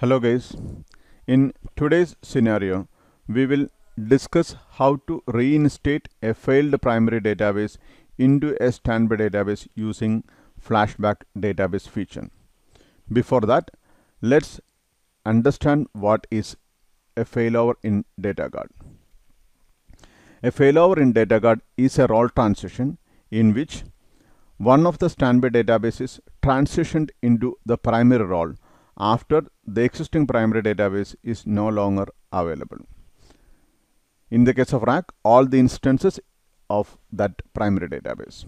Hello guys, in today's scenario, we will discuss how to reinstate a failed primary database into a standby database using flashback database feature. Before that, let's understand what is a failover in DataGuard. A failover in DataGuard is a role transition in which one of the standby databases transitioned into the primary role after the existing primary database is no longer available. In the case of RAC, all the instances of that primary database.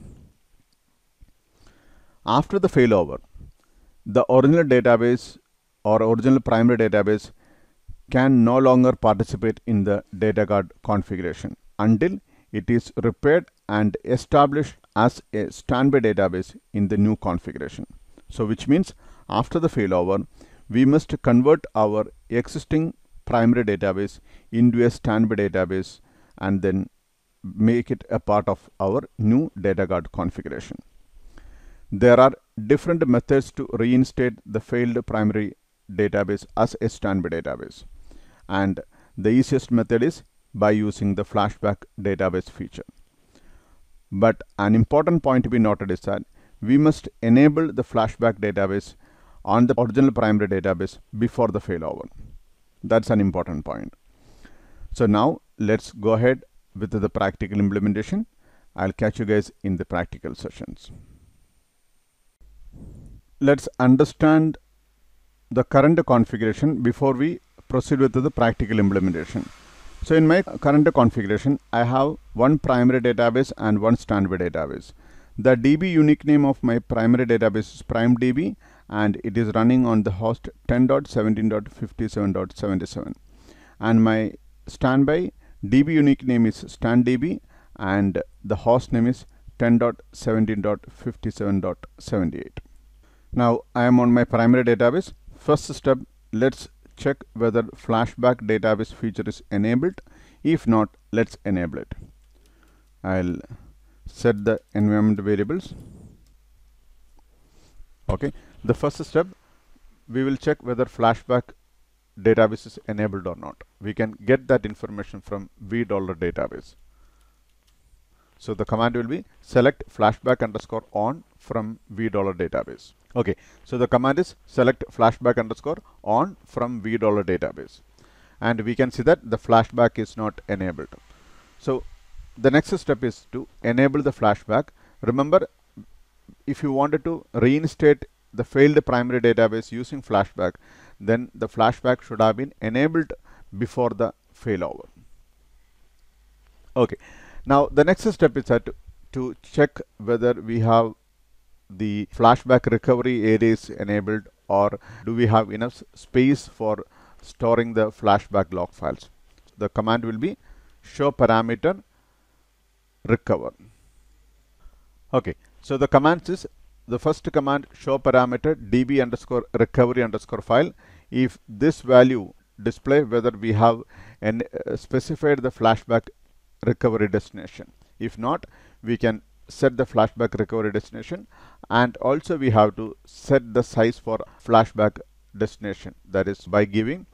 After the failover, the original database or original primary database can no longer participate in the data guard configuration until it is repaired and established as a standby database in the new configuration. So which means after the failover, we must convert our existing primary database into a standby database and then make it a part of our new data guard configuration. There are different methods to reinstate the failed primary database as a standby database. And the easiest method is by using the flashback database feature. But an important point to be noted is that we must enable the flashback database on the original primary database before the failover. That's an important point. So now let's go ahead with the practical implementation. I'll catch you guys in the practical sessions. Let's understand the current configuration before we proceed with the practical implementation. So in my current configuration, I have one primary database and one standby database. The DB unique name of my primary database is PrimeDB and it is running on the host 10.17.57.77 and my standby db unique name is standdb and the host name is 10.17.57.78 now I am on my primary database first step let's check whether flashback database feature is enabled if not let's enable it I'll set the environment variables okay the first step we will check whether flashback database is enabled or not we can get that information from v dollar database so the command will be select flashback underscore on from v dollar database okay so the command is select flashback underscore on from v dollar database and we can see that the flashback is not enabled so the next step is to enable the flashback remember if you wanted to reinstate the failed primary database using flashback, then the flashback should have been enabled before the failover. Okay. Now the next step is that to, check whether we have the flashback recovery areas enabled or do we have enough space for storing the flashback log files. The command will be show parameter recover. Okay. So the commands is the first command show parameter db underscore recovery underscore file. If this value display whether we have and uh, specified the flashback recovery destination. If not, we can set the flashback recovery destination and also we have to set the size for flashback destination that is by giving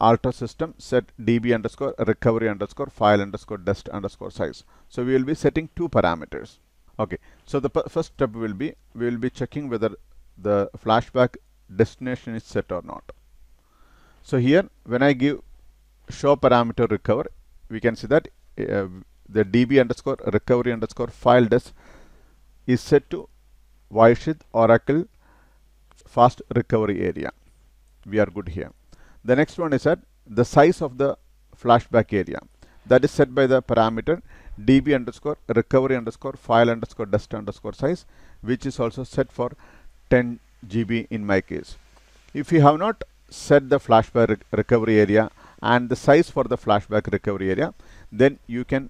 alter system set db underscore recovery underscore file underscore dest underscore size. So we will be setting two parameters okay so the first step will be we will be checking whether the flashback destination is set or not so here when I give show parameter recover we can see that uh, the db underscore recovery underscore file des is set to Vaishid Oracle fast recovery area we are good here the next one is that the size of the flashback area that is set by the parameter db underscore recovery underscore file underscore dust underscore size which is also set for 10 GB in my case. If you have not set the flashback recovery area and the size for the flashback recovery area then you can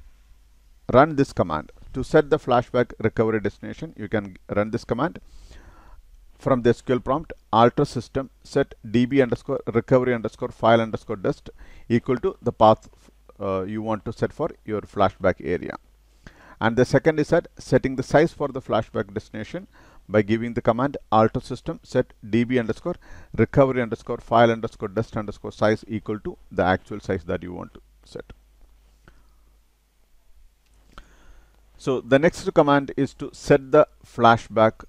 run this command. To set the flashback recovery destination you can run this command from the SQL prompt alter system set db underscore recovery underscore file underscore dust equal to the path uh, you want to set for your flashback area. And the second is that setting the size for the flashback destination by giving the command alter system set db underscore recovery underscore file underscore dust underscore size equal to the actual size that you want to set. So the next command is to set the flashback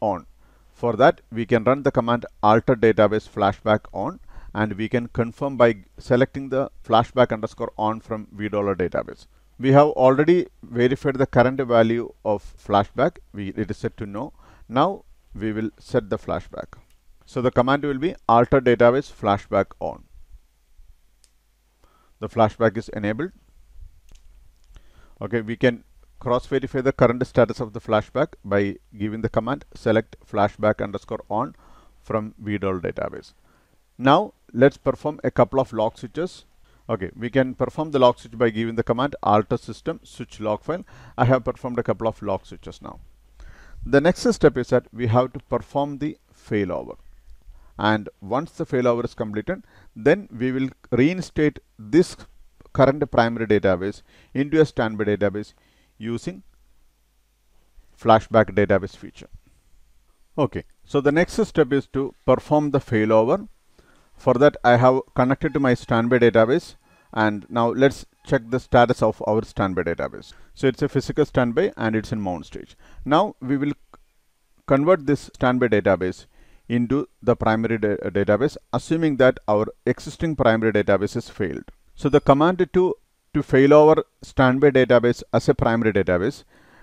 on. For that we can run the command alter database flashback on and we can confirm by selecting the flashback underscore on from vdollar database. We have already verified the current value of flashback. We, it is set to no. Now we will set the flashback. So the command will be alter database flashback on. The flashback is enabled. Okay, we can cross verify the current status of the flashback by giving the command select flashback underscore on from vdol database. Now let's perform a couple of log switches. Okay, we can perform the log switch by giving the command alter system switch log file. I have performed a couple of log switches now. The next step is that we have to perform the failover. And once the failover is completed, then we will reinstate this current primary database into a standby database using flashback database feature. Okay, so the next step is to perform the failover for that I have connected to my standby database and now let's check the status of our standby database. So it's a physical standby and it's in mount stage. Now we will convert this standby database into the primary da database assuming that our existing primary database is failed. So the command to, to fail our standby database as a primary database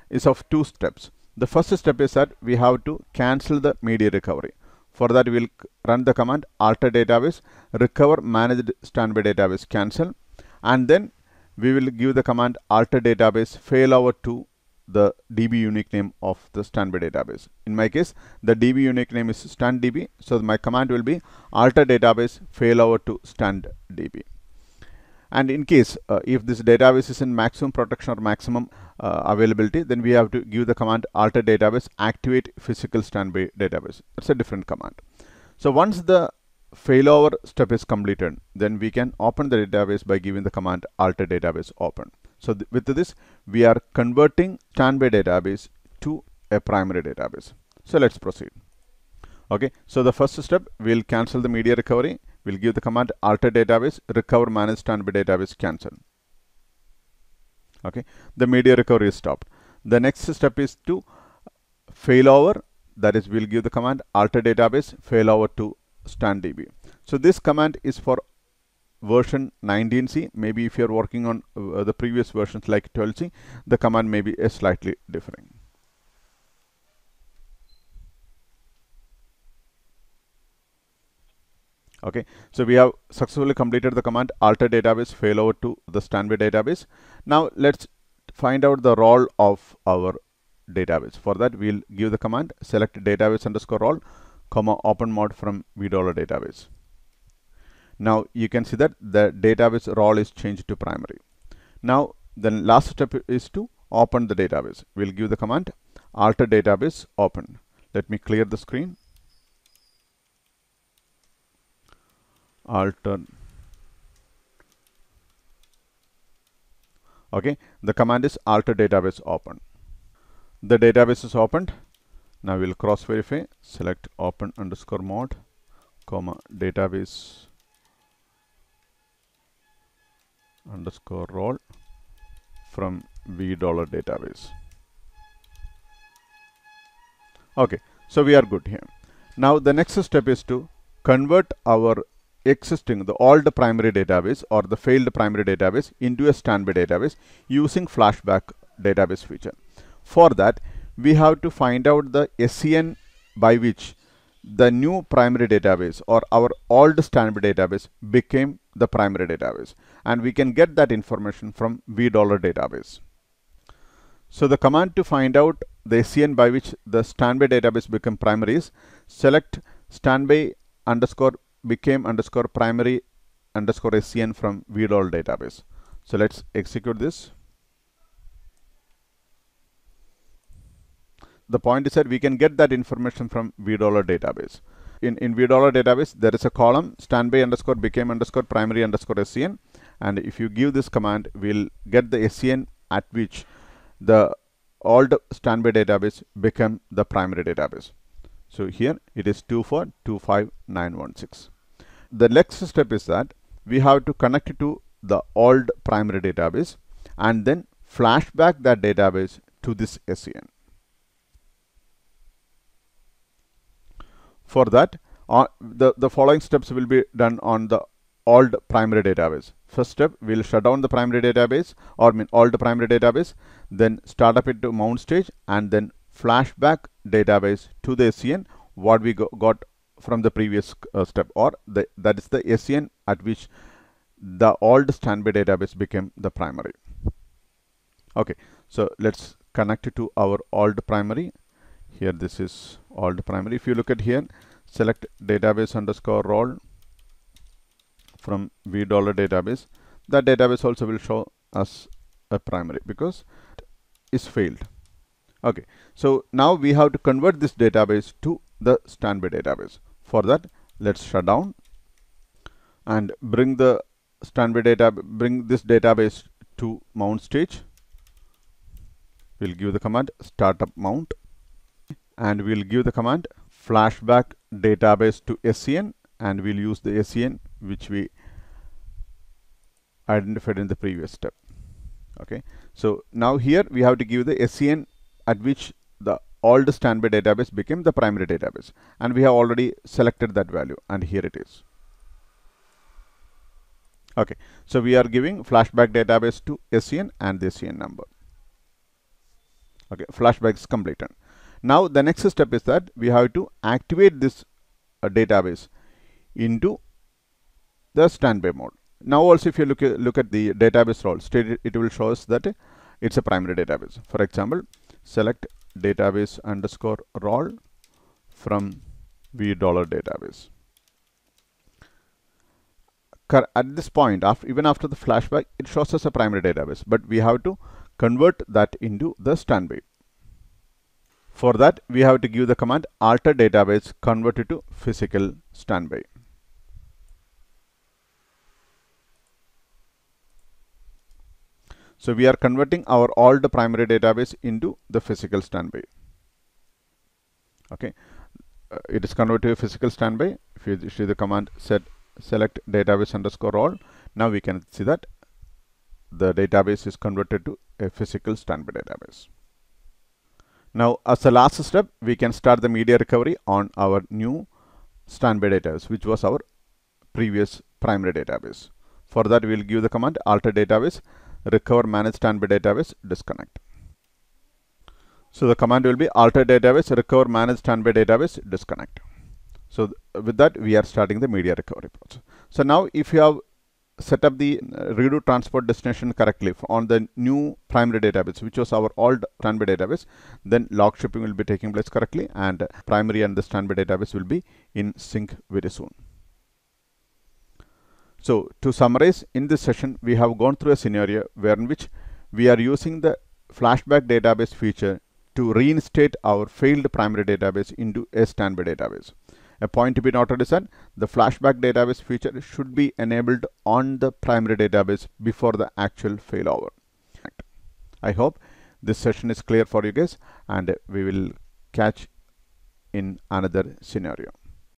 is of two steps. The first step is that we have to cancel the media recovery. For that, we'll run the command alter database, recover managed standby database, cancel. And then we will give the command alter database failover to the DB unique name of the standby database. In my case, the DB unique name is standdb. So my command will be alter database failover to standdb and in case uh, if this database is in maximum protection or maximum uh, availability then we have to give the command alter database activate physical standby database that's a different command so once the failover step is completed then we can open the database by giving the command alter database open so th with this we are converting standby database to a primary database so let's proceed okay so the first step we'll cancel the media recovery We'll give the command alter database, recover manage standby database cancel. Okay, the media recovery is stopped. The next step is to failover, that is we'll give the command alter database failover to standdb. So this command is for version 19c maybe if you're working on uh, the previous versions like 12c the command may be uh, slightly different okay so we have successfully completed the command alter database failover to the standby database now let's find out the role of our database for that we'll give the command select database underscore role comma open mod from v dollar database now you can see that the database role is changed to primary now the last step is to open the database we'll give the command alter database open let me clear the screen altern okay the command is alter database open the database is opened now we'll cross verify select open underscore mod comma database underscore role from v dollar database okay so we are good here now the next step is to convert our existing the old primary database or the failed primary database into a standby database using flashback database feature. For that, we have to find out the SCN by which the new primary database or our old standby database became the primary database. And we can get that information from vDollar database. So the command to find out the SCN by which the standby database became primary is select standby underscore became underscore primary underscore SCN from VDOL database. So let's execute this. The point is that we can get that information from VDOLlar database. In, in VDOLlar database, there is a column standby underscore became underscore primary underscore SCN. And if you give this command, we'll get the SCN at which the old standby database become the primary database. So here it is 24259116 the next step is that we have to connect it to the old primary database and then flash back that database to this SEN. For that, uh, the, the following steps will be done on the old primary database. First step, we'll shut down the primary database or mean old primary database, then start up it to mount stage and then flashback database to the SCN. what we go, got from the previous uh, step or the, that is the SN at which the old standby database became the primary. Okay, so let's connect it to our old primary. Here this is old primary. If you look at here, select database underscore role from v dollar database. That database also will show as a primary because it's failed. Okay, so now we have to convert this database to the standby database. For that, let's shut down and bring the standby data, bring this database to mount stage. We'll give the command startup mount and we'll give the command flashback database to SCN and we'll use the SCN which we identified in the previous step okay so now here we have to give the SCN at which the old standby database became the primary database and we have already selected that value and here it is okay so we are giving flashback database to SCN and the SCN number okay flashback is completed now the next step is that we have to activate this uh, database into the standby mode now also if you look at, look at the database state it will show us that it's a primary database for example select database underscore rol from v dollar database. At this point, after, even after the flashback, it shows us a primary database, but we have to convert that into the standby. For that, we have to give the command alter database convert it to physical standby. So we are converting our old primary database into the physical standby. Okay, uh, it is converted to physical standby. If you see the command set select database underscore all, now we can see that the database is converted to a physical standby database. Now, as a last step, we can start the media recovery on our new standby database, which was our previous primary database. For that, we will give the command alter database recover manage standby database disconnect. So the command will be alter database recover manage standby database disconnect. So th with that we are starting the media recovery process. So now if you have set up the uh, redo transport destination correctly on the new primary database which was our old standby database then log shipping will be taking place correctly and primary and the standby database will be in sync very soon. So to summarize, in this session, we have gone through a scenario where in which we are using the flashback database feature to reinstate our failed primary database into a standby database. A point to be noted is that the flashback database feature should be enabled on the primary database before the actual failover. I hope this session is clear for you guys and we will catch in another scenario.